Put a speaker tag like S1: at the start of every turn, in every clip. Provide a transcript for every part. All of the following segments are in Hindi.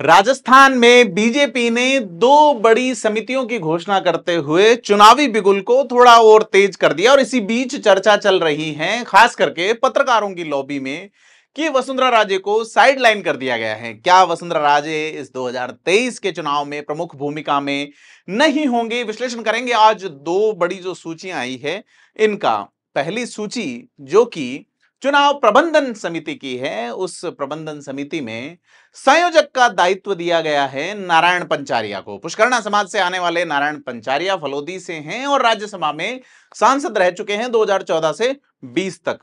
S1: राजस्थान में बीजेपी ने दो बड़ी समितियों की घोषणा करते हुए चुनावी बिगुल को थोड़ा और तेज कर दिया और इसी बीच चर्चा चल रही है खास करके पत्रकारों की लॉबी में कि वसुंधरा राजे को साइडलाइन कर दिया गया है क्या वसुंधरा राजे इस 2023 के चुनाव में प्रमुख भूमिका में नहीं होंगे विश्लेषण करेंगे आज दो बड़ी जो सूचियां आई है इनका पहली सूची जो कि चुनाव प्रबंधन समिति की है उस प्रबंधन समिति में संयोजक का दायित्व दिया गया है नारायण पंचारिया को पुष्करणा समाज से आने वाले नारायण पंचारिया फलोदी से हैं और राज्यसभा में सांसद रह चुके हैं 2014 से 20 तक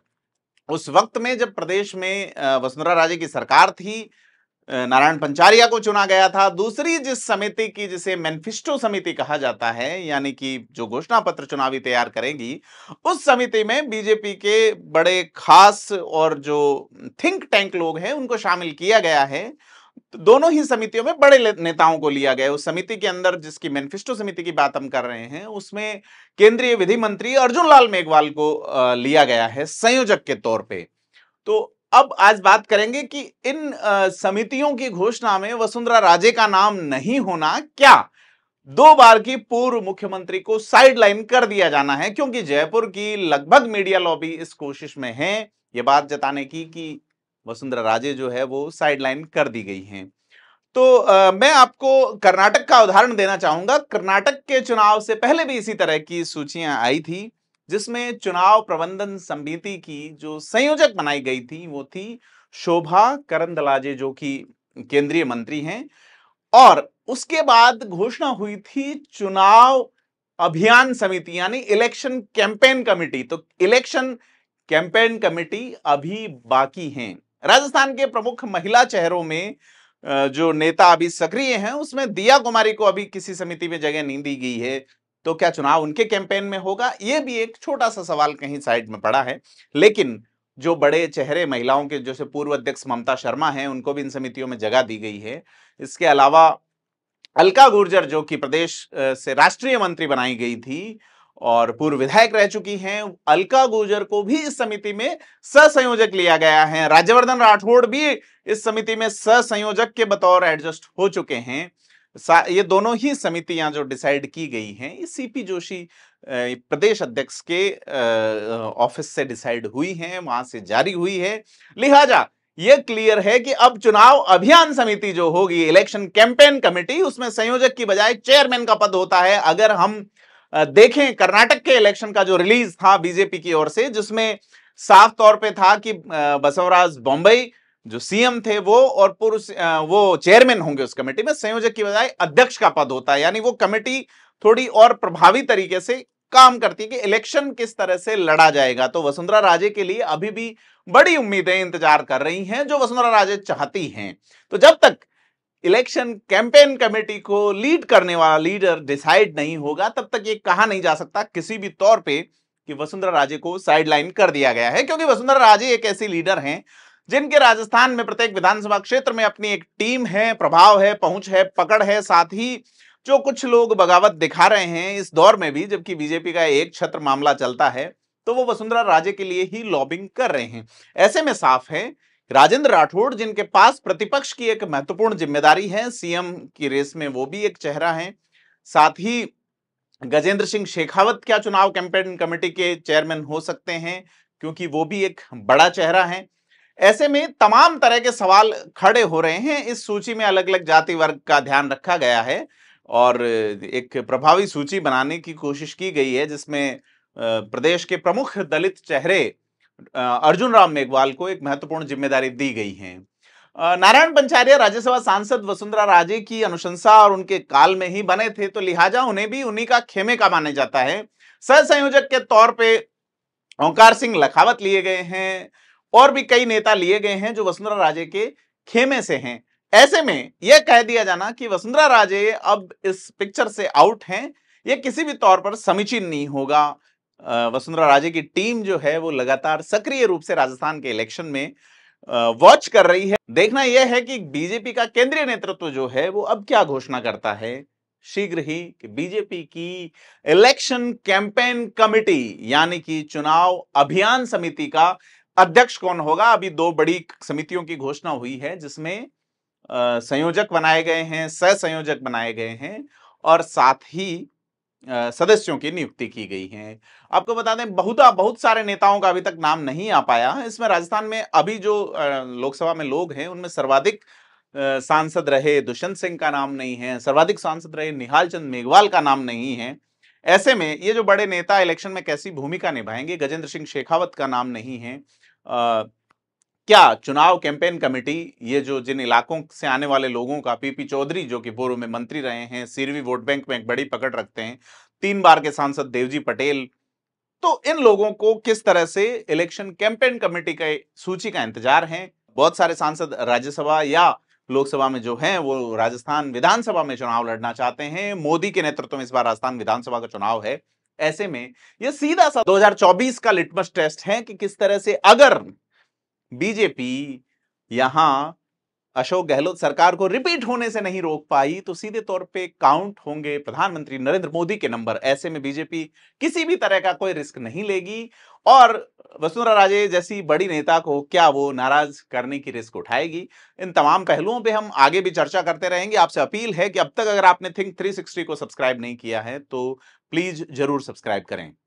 S1: उस वक्त में जब प्रदेश में वसुंधरा राजे की सरकार थी नारायण पंचारिया को चुना गया था दूसरी जिस समिति की जिसे मैनिफेस्टो समिति कहा जाता है यानी कि जो घोषणा पत्र चुनावी तैयार करेगी उस समिति में बीजेपी के बड़े खास और जो थिंक टैंक लोग हैं उनको शामिल किया गया है तो दोनों ही समितियों में बड़े नेताओं को लिया गया उस समिति के अंदर जिसकी मैनिफेस्टो समिति की बात हम कर रहे हैं उसमें केंद्रीय विधि मंत्री अर्जुन लाल मेघवाल को लिया गया है संयोजक के तौर पर तो अब आज बात करेंगे कि इन समितियों की घोषणा में वसुंधरा राजे का नाम नहीं होना क्या दो बार की पूर्व मुख्यमंत्री को साइडलाइन कर दिया जाना है क्योंकि जयपुर की लगभग मीडिया लॉबी इस कोशिश में है यह बात जताने की कि वसुंधरा राजे जो है वो साइडलाइन कर दी गई हैं तो आ, मैं आपको कर्नाटक का उदाहरण देना चाहूंगा कर्नाटक के चुनाव से पहले भी इसी तरह की सूचियां आई थी जिसमें चुनाव प्रबंधन समिति की जो संयोजक बनाई गई थी वो थी शोभा करंदलाजे दलाजे जो कि केंद्रीय मंत्री हैं और उसके बाद घोषणा हुई थी चुनाव अभियान समिति यानी इलेक्शन कैंपेन कमेटी तो इलेक्शन कैंपेन कमेटी अभी बाकी हैं राजस्थान के प्रमुख महिला चेहरों में जो नेता अभी सक्रिय हैं उसमें दिया कुमारी को अभी किसी समिति में जगह नहीं दी गई है तो क्या चुनाव उनके कैंपेन में होगा ये भी एक छोटा सा सवाल कहीं साइड में पड़ा है लेकिन जो बड़े चेहरे महिलाओं के जैसे पूर्व अध्यक्ष ममता शर्मा हैं उनको भी इन समितियों में जगह दी गई है इसके अलावा अलका गुर्जर जो कि प्रदेश से राष्ट्रीय मंत्री बनाई गई थी और पूर्व विधायक रह चुकी हैं अलका गुर्जर को भी इस समिति में ससंयोजक लिया गया है राज्यवर्धन राठौड़ भी इस समिति में ससंयोजक के बतौर एडजस्ट हो चुके हैं ये दोनों ही समितियां जो डिसाइड की गई हैं ये सीपी जोशी प्रदेश अध्यक्ष के ऑफिस से डिसाइड हुई हैं वहां से जारी हुई है लिहाजा यह क्लियर है कि अब चुनाव अभियान समिति जो होगी इलेक्शन कैंपेन कमेटी उसमें संयोजक की बजाय चेयरमैन का पद होता है अगर हम देखें कर्नाटक के इलेक्शन का जो रिलीज था बीजेपी की ओर से जिसमें साफ तौर पे था कि बसवराज बॉम्बई जो सीएम थे वो और पूर्व वो चेयरमैन होंगे उस कमेटी में संयोजक की बजाय अध्यक्ष का पद होता है यानी वो कमेटी थोड़ी और प्रभावी तरीके से काम करती है कि इलेक्शन किस तरह से लड़ा जाएगा तो वसुंधरा राजे के लिए अभी भी बड़ी उम्मीदें इंतजार कर रही हैं जो वसुंधरा राजे चाहती हैं तो जब तक इलेक्शन कैंपेन कमेटी को लीड करने वाला लीडर डिसाइड नहीं होगा तब तक ये कहा नहीं जा सकता किसी भी तौर पे कि वसुंधरा राजे को साइडलाइन कर दिया गया है क्योंकि वसुंधरा राजे एक ऐसी लीडर हैं जिनके राजस्थान में प्रत्येक विधानसभा क्षेत्र में अपनी एक टीम है प्रभाव है पहुंच है पकड़ है साथ ही जो कुछ लोग बगावत दिखा रहे हैं इस दौर में भी जबकि बीजेपी का एक छत्र मामला चलता है तो वो वसुंधरा राजे के लिए ही लॉबिंग कर रहे हैं ऐसे में साफ है राजेंद्र राठौड़ जिनके पास प्रतिपक्ष की एक महत्वपूर्ण जिम्मेदारी है सीएम की रेस में वो भी एक चेहरा है साथ ही गजेंद्र सिंह शेखावत क्या चुनाव कैंपेन कमेटी के चेयरमैन हो सकते हैं क्योंकि वो भी एक बड़ा चेहरा है ऐसे में तमाम तरह के सवाल खड़े हो रहे हैं इस सूची में अलग अलग जाति वर्ग का ध्यान रखा गया है और एक प्रभावी सूची बनाने की कोशिश की गई है जिसमें प्रदेश के प्रमुख दलित चेहरे अर्जुन राम मेघवाल को एक महत्वपूर्ण जिम्मेदारी दी गई है नारायण पंचार्य राज्यसभा सांसद वसुंधरा राजे की अनुशंसा और उनके काल में ही बने थे तो लिहाजा उन्हें भी उन्हीं का खेमे का माना जाता है सह संयोजक के तौर पे ओंकार सिंह लखावत लिए गए हैं और भी कई नेता लिए गए हैं जो वसुंधरा राजे के खेमे से हैं ऐसे में यह कह दिया जाना कि वसुंधरा राजे अब इस पिक्चर से आउट हैं यह किसी भी तौर पर समीचीन नहीं होगा वसुंधरा राजे की टीम जो है वो लगातार सक्रिय रूप से राजस्थान के इलेक्शन में वॉच कर रही है देखना यह है कि बीजेपी का केंद्रीय नेतृत्व जो है वो अब क्या घोषणा करता है शीघ्र ही कि बीजेपी की इलेक्शन कैंपेन कमेटी यानी कि चुनाव अभियान समिति का अध्यक्ष कौन होगा अभी दो बड़ी समितियों की घोषणा हुई है जिसमें संयोजक बनाए गए हैं सह संयोजक बनाए गए हैं और साथ ही सदस्यों की नियुक्ति की गई है आपको बता दें बहुत बहुत सारे नेताओं का अभी तक नाम नहीं आ पाया इसमें राजस्थान में अभी जो लोकसभा में लोग हैं उनमें सर्वाधिक सांसद रहे दुष्यंत सिंह का नाम नहीं है सर्वाधिक सांसद रहे निहाल चंद मेघवाल का नाम नहीं है ऐसे में ये जो बड़े नेता इलेक्शन में कैसी भूमिका निभाएंगे गजेंद्र सिंह शेखावत का नाम नहीं है क्या चुनाव कैंपेन कमेटी ये जो जिन इलाकों से आने वाले लोगों का पीपी चौधरी जो कि पूर्व में मंत्री रहे हैं सीरवी वोट बैंक में एक बड़ी पकड़ रखते हैं तीन बार के सांसद देवजी पटेल तो इन लोगों को किस तरह से इलेक्शन कैंपेन कमेटी का सूची का इंतजार है बहुत सारे सांसद राज्यसभा या लोकसभा में जो है वो राजस्थान विधानसभा में चुनाव लड़ना चाहते हैं मोदी के नेतृत्व में इस बार राजस्थान विधानसभा का चुनाव है ऐसे में यह सीधा सा 2024 का लिटमस टेस्ट है कि किस तरह से अगर बीजेपी यहां अशोक गहलोत सरकार को रिपीट होने से नहीं रोक पाई तो सीधे तौर पे काउंट होंगे प्रधानमंत्री नरेंद्र मोदी के नंबर ऐसे में बीजेपी किसी भी तरह का कोई रिस्क नहीं लेगी और वसुंधरा राजे जैसी बड़ी नेता को क्या वो नाराज करने की रिस्क उठाएगी इन तमाम पहलुओं पे हम आगे भी चर्चा करते रहेंगे आपसे अपील है कि अब तक अगर आपने थिंक 360 को सब्सक्राइब नहीं किया है तो प्लीज जरूर सब्सक्राइब करें